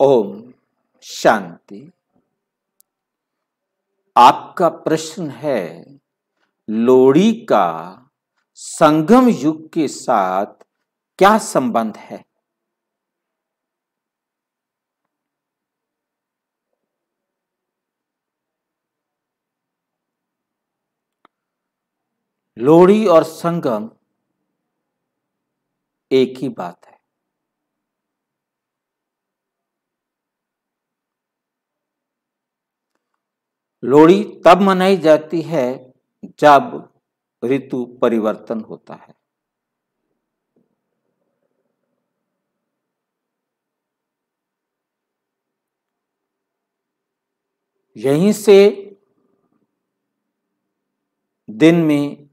ओम शांति आपका प्रश्न है लोड़ी का संगम युग के साथ क्या संबंध है लोड़ी और संगम एक ही बात है लोहड़ी तब मनाई जाती है जब ऋतु परिवर्तन होता है यहीं से दिन में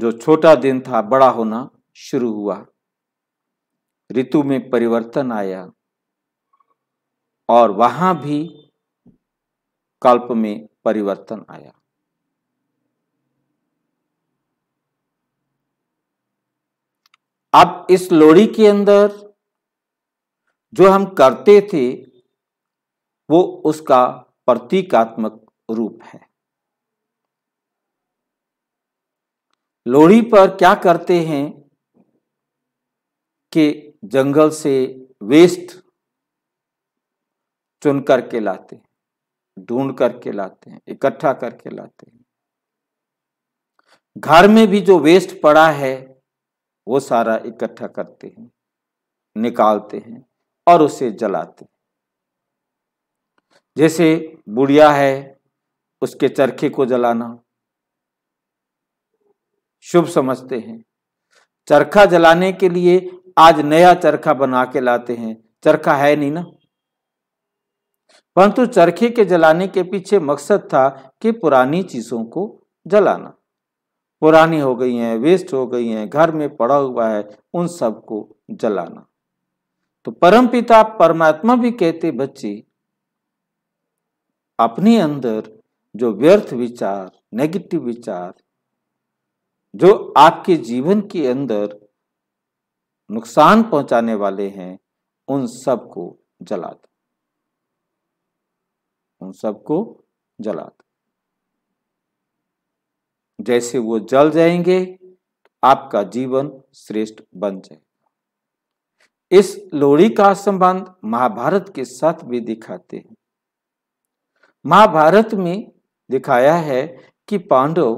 जो छोटा दिन था बड़ा होना शुरू हुआ ऋतु में परिवर्तन आया और वहां भी कल्प में परिवर्तन आया अब इस लोड़ी के अंदर जो हम करते थे वो उसका प्रतीकात्मक रूप है लोड़ी पर क्या करते हैं कि जंगल से वेस्ट चुन करके लाते हैं ढूंढ करके लाते हैं इकट्ठा करके लाते हैं घर में भी जो वेस्ट पड़ा है वो सारा इकट्ठा करते हैं निकालते हैं और उसे जलाते हैं जैसे बुढ़िया है उसके चरखे को जलाना शुभ समझते हैं चरखा जलाने के लिए आज नया चरखा बना के लाते हैं चरखा है नहीं ना परंतु चरखे के जलाने के पीछे मकसद था कि पुरानी चीज़ों को जलाना पुरानी हो गई हैं वेस्ट हो गई हैं घर में पड़ा हुआ है उन सबको जलाना तो परम पिता परमात्मा भी कहते बच्चे अपने अंदर जो व्यर्थ विचार नेगेटिव विचार जो आपके जीवन के अंदर नुकसान पहुंचाने वाले हैं उन सबको जला दो उन सबको जला दो जैसे वो जल जाएंगे आपका जीवन श्रेष्ठ बन जाएगा इस लोड़ी का संबंध महाभारत के साथ भी दिखाते हैं महाभारत में दिखाया है कि पांडव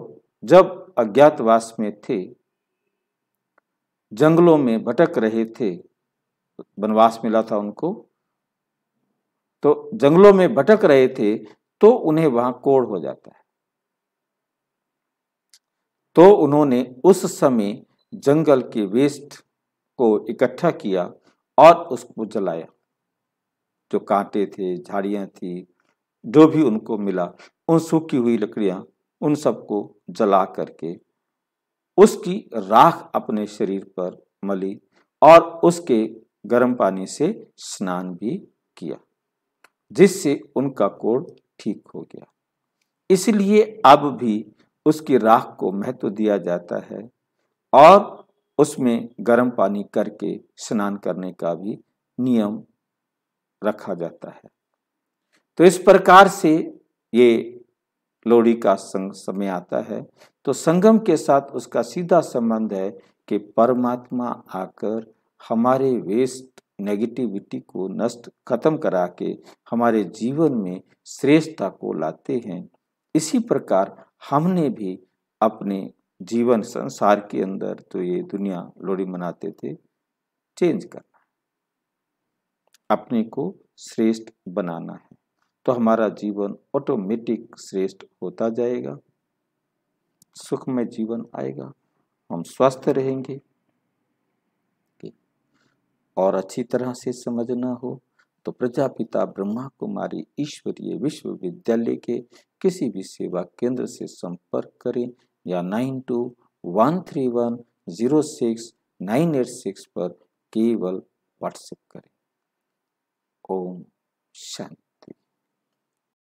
जब अज्ञातवास में थे जंगलों में भटक रहे थे वनवास मिला था उनको तो जंगलों में भटक रहे थे तो उन्हें वहां कोड़ हो जाता है तो उन्होंने उस समय जंगल के वेस्ट को इकट्ठा किया और उसको जलाया जो कांटे थे झाड़ियां थी जो भी उनको मिला उन सूखी हुई लकड़ियां उन सबको जला करके उसकी राख अपने शरीर पर मली और उसके गर्म पानी से स्नान भी किया जिससे उनका कोड ठीक हो गया इसलिए अब भी उसकी राख को महत्व दिया जाता है और उसमें गर्म पानी करके स्नान करने का भी नियम रखा जाता है तो इस प्रकार से ये लोहड़ी का संग समय आता है तो संगम के साथ उसका सीधा संबंध है कि परमात्मा आकर हमारे वेस्ट नेगेटिविटी को नष्ट खत्म करा के हमारे जीवन में श्रेष्ठता को लाते हैं इसी प्रकार हमने भी अपने जीवन संसार के अंदर तो ये दुनिया लोड़ी मनाते थे चेंज करना अपने को श्रेष्ठ बनाना है तो हमारा जीवन ऑटोमेटिक श्रेष्ठ होता जाएगा सुखमय जीवन आएगा हम स्वस्थ रहेंगे और अच्छी तरह से समझना हो तो प्रजापिता ब्रह्मा कुमारी ईश्वरीय विश्वविद्यालय के किसी भी सेवा केंद्र से संपर्क करें या nine two one three one zero six nine eight six पर केवल व्हाट्सएप करें ओम शांति